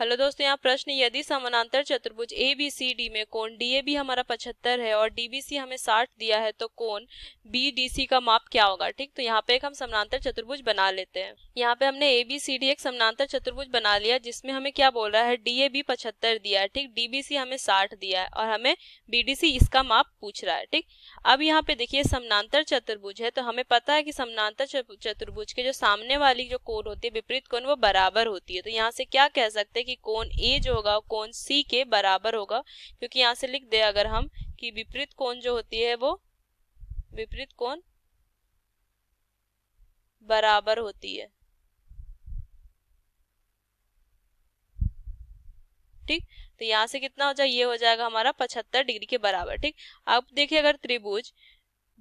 hello दोस्तों यहाँ प्रश्न यदि समानांतर चतुर्भुज ए बी सी डी में कोण डी ए बी हमारा पचहत्तर है और डी बी सी हमें साठ दिया है तो कोण बी डी सी का माप क्या होगा ठीक तो यहाँ पे एक हम समानांतर चतुर्भुज बना लेते हैं यहाँ पे हमने ए बी सी डी एक समानांतर चतुर्भुज बना लिया जिसमें हमें क्या बोल रहा है डी ए बी पचहत्तर दिया है ठीक डी बी सी हमें साठ दिया है और हमें बी डी सी इसका माप पूछ रहा है ठीक अब यहाँ पे देखिए समानांतर चतुर्भुज है तो हमें पता है कि समानांतर चतुर्भुज के जो सामने वाली जो कोण होती है विपरीत कोण वो बराबर होती है तो यहाँ से क्या कह सकते हैं कि कौन कोण ए जो होगा कोण सी के बराबर होगा क्योंकि यहाँ से लिख दे अगर हम कि विपरीत कोण जो होती है वो विपरीत कोण बराबर होती है ठीक तो यहाँ से कितना हो जाए ये हो जाएगा हमारा पचहत्तर डिग्री के बराबर ठीक अब देखिए अगर त्रिभुज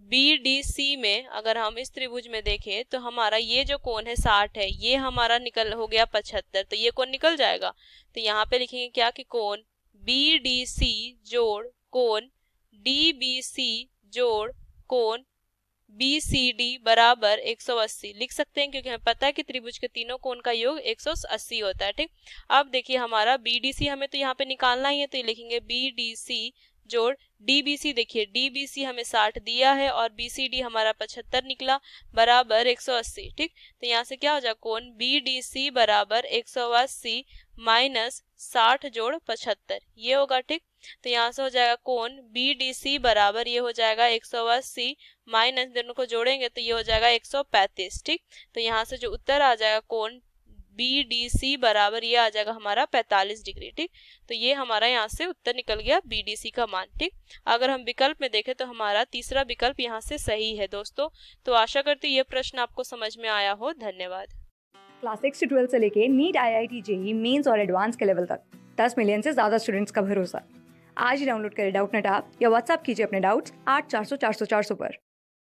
बी डी सी में अगर हम इस त्रिभुज में देखें तो हमारा ये जो कोण है साठ है ये हमारा निकल हो गया पचहत्तर तो ये कोण निकल जाएगा तो यहाँ पे लिखेंगे क्या कि कोण बी डी सी जोड़ कोण डी बी सी जोड़ कोण बी सी डी बराबर 180 लिख सकते हैं क्योंकि हमें पता है कि त्रिभुज के तीनों कोण का योग 180 होता है ठीक अब देखिए हमारा बी डी सी हमें तो यहाँ पे निकालना ही है तो ये लिखेंगे बी डी सी जोड़ डीबीसी देखिए डीबीसी हमें 60 दिया है और बीसीडी हमारा 75 निकला बराबर 180 ठीक तो यहाँ से क्या हो जाएगा कोण बीडीसी बराबर 180 माइनस साठ जोड़ पचहत्तर ये होगा ठीक तो यहाँ से हो जाएगा डी सी बराबर ये हो जाएगा 180 माइनस दोनों को जोड़ेंगे तो ये हो जाएगा 135 ठीक तो यहाँ से जो उत्तर आ जाएगा कौन बी डी सी बराबर ये आ जाएगा हमारा 45 डिग्री ठीक तो ये हमारा यहाँ से उत्तर निकल गया बी डी सी का मान ठीक अगर हम विकल्प में देखें तो हमारा तीसरा विकल्प यहाँ से सही है दोस्तों तो आशा करती हूँ ये प्रश्न आपको समझ में आया हो धन्यवाद क्लास सिक्स से ट्वेल्थ से लेके NEET I I T JEE mains और एडवांस के लेवल तक दस मिलियन से ज्यादा स्टूडेंट्स का भरोसा आज ही डाउनलोड करें डाउट नेट आप या व्हाट्सअप कीजिए अपने डाउट्स आठ चार सौ चार सौ चार सौ पर